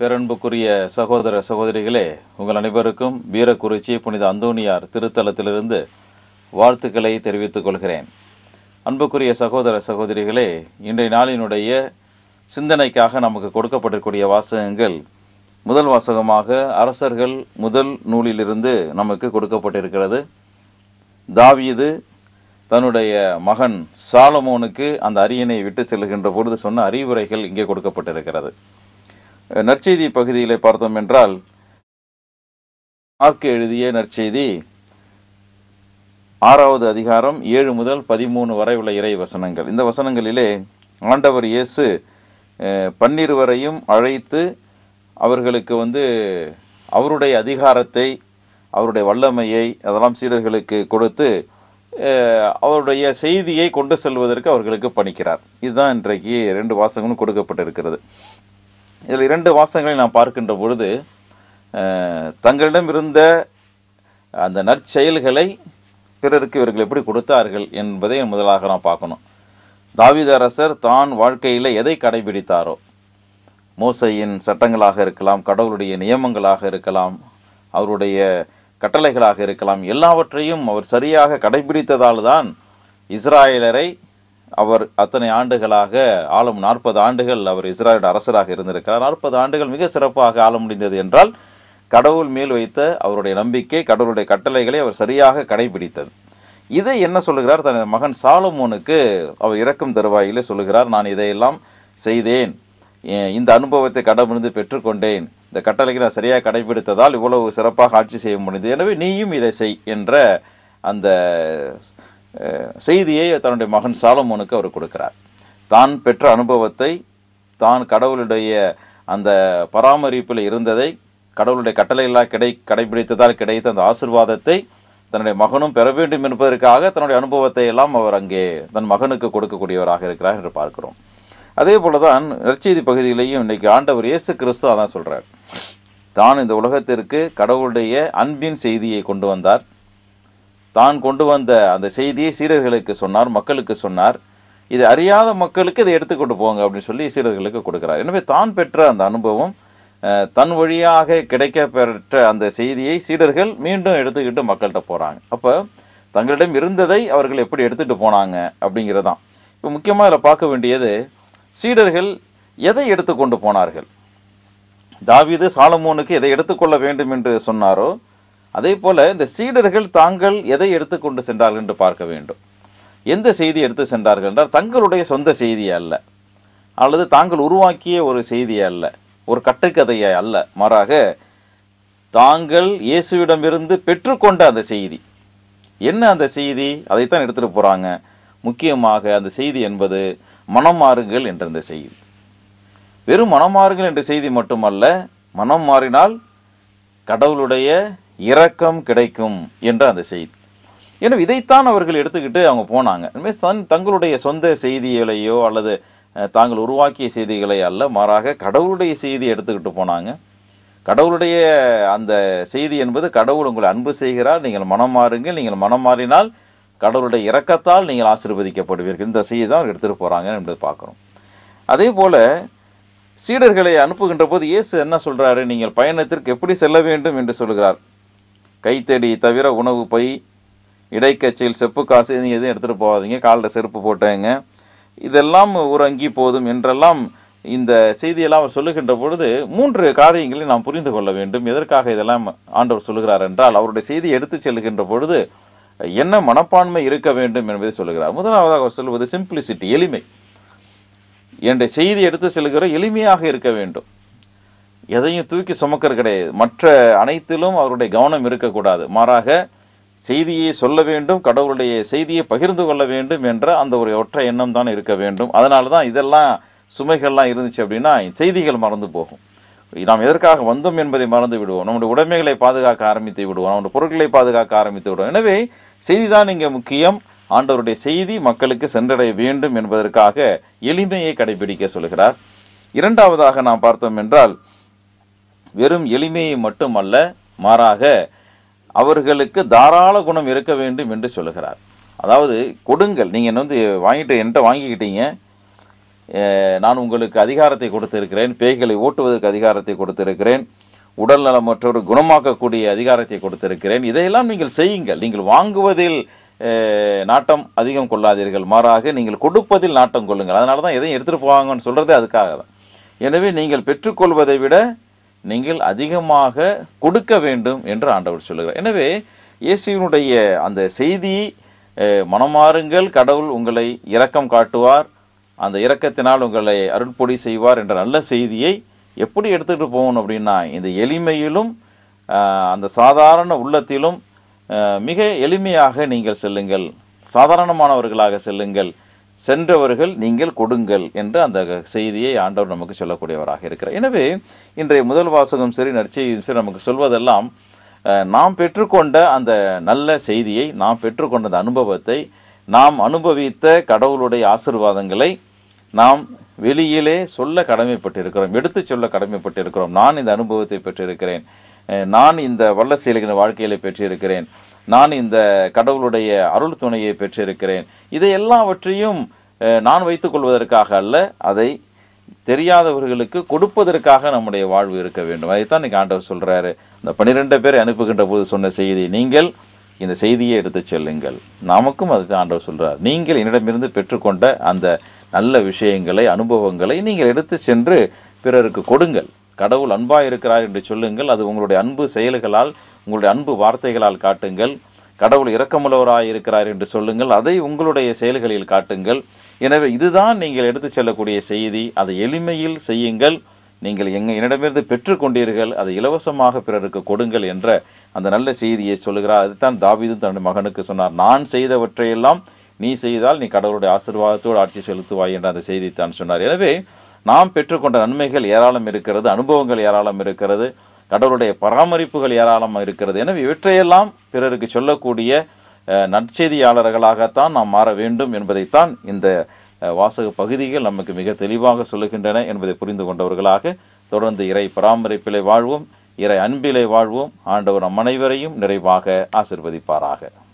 பேரன்புக்குரிய சகோதர சகோதரிகளே உங்கள் அனைவருக்கும் வீரக்குறிச்சி புனித அந்தோனியார் திருத்தலத்திலிருந்து வாழ்த்துக்களை தெரிவித்துக் கொள்கிறேன் அன்புக்குரிய சகோதர சகோதரிகளே இன்றைய நாளினுடைய சிந்தனைக்காக நமக்கு கொடுக்கப்பட்டிருக்கூடிய வாசகங்கள் முதல் வாசகமாக அரசர்கள் முதல் நூலிலிருந்து நமக்கு கொடுக்கப்பட்டிருக்கிறது தாவீது தன்னுடைய மகன் சாலமோனுக்கு அந்த அரியணை விட்டு செல்கின்ற பொழுது சொன்ன அறிவுரைகள் இங்கே கொடுக்கப்பட்டிருக்கிறது நற்செய்தி பகுதிகளை பார்த்தோம் என்றால் மார்க் எழுதிய நற்செய்தி ஆறாவது அதிகாரம் ஏழு முதல் பதிமூணு வரை உள்ள இறை வசனங்கள் இந்த வசனங்களிலே ஆண்டவர் இயேசு பன்னிருவரையும் அழைத்து அவர்களுக்கு வந்து அவருடைய அதிகாரத்தை அவருடைய வல்லமையை அதெல்லாம் சீடர்களுக்கு கொடுத்து அவருடைய செய்தியை கொண்டு செல்வதற்கு அவர்களுக்கு பணிக்கிறார் இதுதான் இன்றைக்கு ரெண்டு வாசகங்களும் கொடுக்கப்பட்டிருக்கிறது இதில் இரண்டு வாசகங்களை நாம் பார்க்கின்ற பொழுது தங்களிடம் இருந்த அந்த நற்செயல்களை பிறருக்கு இவர்கள் எப்படி கொடுத்தார்கள் என்பதை முதலாக நாம் பார்க்கணும் தாவித அரசர் தான் வாழ்க்கையில் எதை கடைபிடித்தாரோ மோசையின் சட்டங்களாக இருக்கலாம் கடவுளுடைய நியமங்களாக இருக்கலாம் அவருடைய கட்டளைகளாக இருக்கலாம் எல்லாவற்றையும் அவர் சரியாக கடைபிடித்ததால் தான் இஸ்ராயலரை அவர் அத்தனை ஆண்டுகளாக ஆளும் நாற்பது ஆண்டுகள் அவர் இஸ்ராயல் அரசராக இருந்திருக்கிறார் நாற்பது ஆண்டுகள் மிக சிறப்பாக ஆள முடிந்தது என்றால் கடவுள் மேல் வைத்த அவருடைய நம்பிக்கை கடவுளுடைய கட்டளைகளை அவர் சரியாக கடைபிடித்தது இதை என்ன சொல்லுகிறார் தனது மகன் சாலமோனுக்கு அவர் இறக்கும் தருவாயிலே சொல்லுகிறார் நான் இதையெல்லாம் செய்தேன் இந்த அனுபவத்தை கடமிருந்து பெற்றுக்கொண்டேன் இந்த கட்டளைக்கு நான் சரியாக கடைபிடித்ததால் இவ்வளவு சிறப்பாக ஆட்சி செய்ய முடிந்தது எனவே நீயும் இதை செய் என்ற அந்த செய்தியை தன்னுடைய மகன் சாலமோனுக்கு அவர் கொடுக்கிறார் தான் பெற்ற அனுபவத்தை தான் கடவுளுடைய அந்த பராமரிப்பில் இருந்ததை கடவுளுடைய கட்டளையெல்லாம் கிடை கடைபிடித்ததால் கிடைத்த அந்த ஆசிர்வாதத்தை தன்னுடைய மகனும் பெற வேண்டும் என்பதற்காக தன்னுடைய அனுபவத்தை எல்லாம் அவர் அங்கே தன் மகனுக்கு கொடுக்கக்கூடியவராக இருக்கிறார் என்று பார்க்கிறோம் அதே போல தான் நற்செய்தி பகுதியிலையும் இன்னைக்கு ஆண்டவர் இயேசு கிறிஸ்து அதான் சொல்கிறார் தான் இந்த உலகத்திற்கு கடவுளுடைய அன்பின் செய்தியை கொண்டு வந்தார் தான் கொண்டு வந்த அந்த செய்தியை சீடர்களுக்கு சொன்னார் மக்களுக்கு சொன்னார் இது அறியாத மக்களுக்கு இதை எடுத்துக்கொண்டு போங்க அப்படின்னு சொல்லி சீடர்களுக்கு கொடுக்குறார் எனவே தான் பெற்ற அந்த அனுபவம் தன் வழியாக கிடைக்க பெற்ற அந்த செய்தியை சீடர்கள் மீண்டும் எடுத்துக்கிட்டு மக்கள்கிட்ட போகிறாங்க அப்போ தங்களிடம் இருந்ததை அவர்கள் எப்படி எடுத்துகிட்டு போனாங்க அப்படிங்கிறதான் இப்போ முக்கியமாக இதில் பார்க்க வேண்டியது சீடர்கள் எதை எடுத்துக்கொண்டு போனார்கள் தாவிது சாலமோனுக்கு எதை எடுத்துக்கொள்ள வேண்டும் என்று சொன்னாரோ அதே போல இந்த சீடர்கள் தாங்கள் எதை எடுத்துக்கொண்டு சென்றார்கள் என்று பார்க்க வேண்டும் எந்த செய்தி எடுத்து சென்றார்கள் என்றால் தங்களுடைய சொந்த செய்தி அல்ல அல்லது தாங்கள் உருவாக்கிய ஒரு செய்தி அல்ல ஒரு கட்டுக்கதையை அல்ல மாறாக தாங்கள் இயேசுவிடமிருந்து பெற்றுக்கொண்ட அந்த செய்தி என்ன அந்த செய்தி அதைத்தான் எடுத்துகிட்டு போகிறாங்க முக்கியமாக அந்த செய்தி என்பது மனம் மாறுங்கள் என்ற அந்த செய்தி வெறும் மனம் மாறுங்கள் என்ற செய்தி மட்டுமல்ல மனம் மாறினால் கடவுளுடைய இரக்கம் கிடைக்கும் என்ற அந்த செய்தி எனவே இதைத்தான் அவர்கள் எடுத்துக்கிட்டு அவங்க போனாங்க இனிமேல் தன் தங்களுடைய சொந்த செய்திகளையோ அல்லது தாங்கள் உருவாக்கிய செய்திகளை அல்ல மாறாக கடவுளுடைய செய்தி எடுத்துக்கிட்டு போனாங்க கடவுளுடைய அந்த செய்தி என்பது கடவுள் உங்களை அன்பு செய்கிறார் நீங்கள் மனம் மாறுங்கள் நீங்கள் மனம் மாறினால் கடவுளுடைய இரக்கத்தால் நீங்கள் ஆசீர்வதிக்கப்படுவீர்கள் இந்த செய்தி தான் எடுத்துகிட்டு போகிறாங்க என்பதை பார்க்குறோம் அதே போல் சீடர்களை அனுப்புகின்ற போது இயேசு என்ன சொல்கிறாரு நீங்கள் பயணத்திற்கு எப்படி செல்ல வேண்டும் என்று சொல்கிறார் கைத்தடி தவிர உணவு பை இடைக்கச்சியில் செப்பு காசு எதுவும் எதுவும் எடுத்துகிட்டு போகாதீங்க காலில் செருப்பு போட்டேங்க இதெல்லாம் ஒரு அங்கி போதும் என்றெல்லாம் இந்த செய்தியெல்லாம் அவர் சொல்லுகின்ற பொழுது மூன்று காரியங்களை நாம் புரிந்து கொள்ள வேண்டும் எதற்காக இதெல்லாம் ஆண்டவர் சொல்லுகிறார் என்றால் அவருடைய செய்தியை எடுத்து செல்கின்ற பொழுது என்ன மனப்பான்மை இருக்க வேண்டும் என்பதை சொல்லுகிறார் முதலாவதாக அவர் சொல்வது சிம்பிளிசிட்டி எளிமை என்னுடைய செய்தி எடுத்து செல்கிற எளிமையாக இருக்க வேண்டும் எதையும் தூக்கி சுமக்கிறது கிடையாது மற்ற அனைத்திலும் அவருடைய கவனம் இருக்கக்கூடாது மாறாக செய்தியை சொல்ல வேண்டும் கடவுளுடைய செய்தியை பகிர்ந்து கொள்ள வேண்டும் என்ற அந்த ஒரு ஒற்றை எண்ணம் தான் இருக்க வேண்டும் அதனால தான் இதெல்லாம் சுமைகள்லாம் இருந்துச்சு அப்படின்னா செய்திகள் மறந்து போகும் நாம் எதற்காக வந்தோம் என்பதை மறந்து விடுவோம் நம்முடைய உடைமைகளை பாதுகாக்க ஆரம்பித்து விடுவோம் நம்முடைய பொருட்களை பாதுகாக்க ஆரம்பித்து விடுவோம் எனவே செய்தி தான் இங்கே முக்கியம் ஆண்டவருடைய செய்தி மக்களுக்கு சென்றடைய வேண்டும் என்பதற்காக எளிமையை கடைபிடிக்க சொல்கிறார் இரண்டாவதாக நாம் பார்த்தோம் என்றால் வெறும் எளிமையை மட்டுமல்ல மாறாக அவர்களுக்கு தாராள குணம் இருக்க வேண்டும் என்று சொல்லுகிறார் அதாவது கொடுங்கள் நீங்கள் வந்து வாங்கிட்டு என்கிட்ட வாங்கிக்கிட்டீங்க நான் உங்களுக்கு அதிகாரத்தை கொடுத்திருக்கிறேன் பேய்களை ஓட்டுவதற்கு அதிகாரத்தை கொடுத்திருக்கிறேன் உடல் நலமற்றோர் குணமாக்கக்கூடிய அதிகாரத்தை கொடுத்திருக்கிறேன் இதையெல்லாம் நீங்கள் செய்யுங்கள் நீங்கள் வாங்குவதில் நாட்டம் அதிகம் கொள்ளாதீர்கள் மாறாக நீங்கள் கொடுப்பதில் நாட்டம் கொள்ளுங்கள் அதனால தான் எதையும் எடுத்துகிட்டு போவாங்கன்னு சொல்கிறது அதுக்காக தான் எனவே நீங்கள் பெற்றுக்கொள்வதை விட நீங்கள் அதிகமாக கொடுக்க வேண்டும் என்று ஆண்டவர் சொல்லுகிறார் எனவே இயேசுவினுடைய அந்த செய்தி மனமாறுங்கள் கடவுள் உங்களை இரக்கம் காட்டுவார் அந்த இரக்கத்தினால் உங்களை அருட்பொடி செய்வார் என்ற நல்ல செய்தியை எப்படி எடுத்துகிட்டு போகணும் அப்படின்னா இந்த எளிமையிலும் அந்த சாதாரண உள்ளத்திலும் மிக எளிமையாக நீங்கள் செல்லுங்கள் சாதாரணமானவர்களாக செல்லுங்கள் சென்றவர்கள் நீங்கள் கொடுங்கள் என்று அந்த செய்தியை ஆண்டவர் நமக்கு சொல்லக்கூடியவராக இருக்கிறார் எனவே இன்றைய முதல் வாசகம் சரி நற்செய்தியும் சரி நமக்கு சொல்வதெல்லாம் நாம் பெற்றுக்கொண்ட அந்த நல்ல செய்தியை நாம் பெற்றுக்கொண்ட அந்த அனுபவத்தை நாம் அனுபவித்த கடவுளுடைய ஆசிர்வாதங்களை நாம் வெளியிலே சொல்ல கடமைப்பட்டிருக்கிறோம் எடுத்து சொல்ல கடமைப்பட்டிருக்கிறோம் நான் இந்த அனுபவத்தை பெற்றிருக்கிறேன் நான் இந்த வல்ல செயலுகிற வாழ்க்கையில் பெற்றிருக்கிறேன் நான் இந்த கடவுளுடைய அருள் துணையை பெற்றிருக்கிறேன் இதை எல்லாவற்றையும் நான் வைத்துக்கொள்வதற்காக அல்ல அதை தெரியாதவர்களுக்கு கொடுப்பதற்காக நம்முடைய வாழ்வு இருக்க வேண்டும் அதைத்தான் இன்னைக்கு ஆண்டவர் சொல்கிறாரு இந்த பன்னிரெண்டு பேரை அனுப்புகின்ற போது சொன்ன செய்தி நீங்கள் இந்த செய்தியை எடுத்து செல்லுங்கள் நமக்கும் அதுக்கு ஆண்டவர் சொல்கிறார் நீங்கள் என்னிடமிருந்து பெற்றுக்கொண்ட அந்த நல்ல விஷயங்களை அனுபவங்களை நீங்கள் எடுத்து சென்று பிறருக்கு கொடுங்கள் கடவுள் அன்பாக இருக்கிறார் என்று சொல்லுங்கள் அது உங்களுடைய அன்பு செயல்களால் உங்களுடைய அன்பு வார்த்தைகளால் காட்டுங்கள் கடவுள் இரக்கமுள்ளவராக இருக்கிறார் என்று சொல்லுங்கள் அதை உங்களுடைய செயல்களில் காட்டுங்கள் எனவே இதுதான் நீங்கள் எடுத்துச் செல்லக்கூடிய செய்தி அதை எளிமையில் செய்யுங்கள் நீங்கள் எங்கள் என்னிடமிருந்து பெற்றுக்கொண்டீர்கள் அதை இலவசமாக பிறருக்கு கொடுங்கள் என்ற அந்த நல்ல செய்தியை சொல்லுகிறார் அதுதான் தாவிது தன்னுடைய மகனுக்கு சொன்னார் நான் செய்தவற்றையெல்லாம் நீ செய்தால் நீ கடவுளுடைய ஆசிர்வாதத்தோடு ஆட்சி செலுத்துவாய் என்ற அந்த செய்தி தான் சொன்னார் எனவே நாம் பெற்றுக்கொண்ட நன்மைகள் ஏராளம் இருக்கிறது அனுபவங்கள் ஏராளம் இருக்கிறது கடவுளுடைய பராமரிப்புகள் ஏராளமாக இருக்கிறது எனவே இவற்றையெல்லாம் பிறருக்கு சொல்லக்கூடிய நற்செய்தியாளர்களாகத்தான் நாம் மாற வேண்டும் என்பதைத்தான் இந்த வாசக பகுதிகள் நமக்கு மிக தெளிவாக சொல்லுகின்றன என்பதை புரிந்து கொண்டவர்களாக தொடர்ந்து இறை பராமரிப்பிலே வாழ்வோம் இறை அன்பிலே வாழ்வோம் ஆண்டவர் நம் அனைவரையும் நிறைவாக ஆசிர்வதிப்பாராக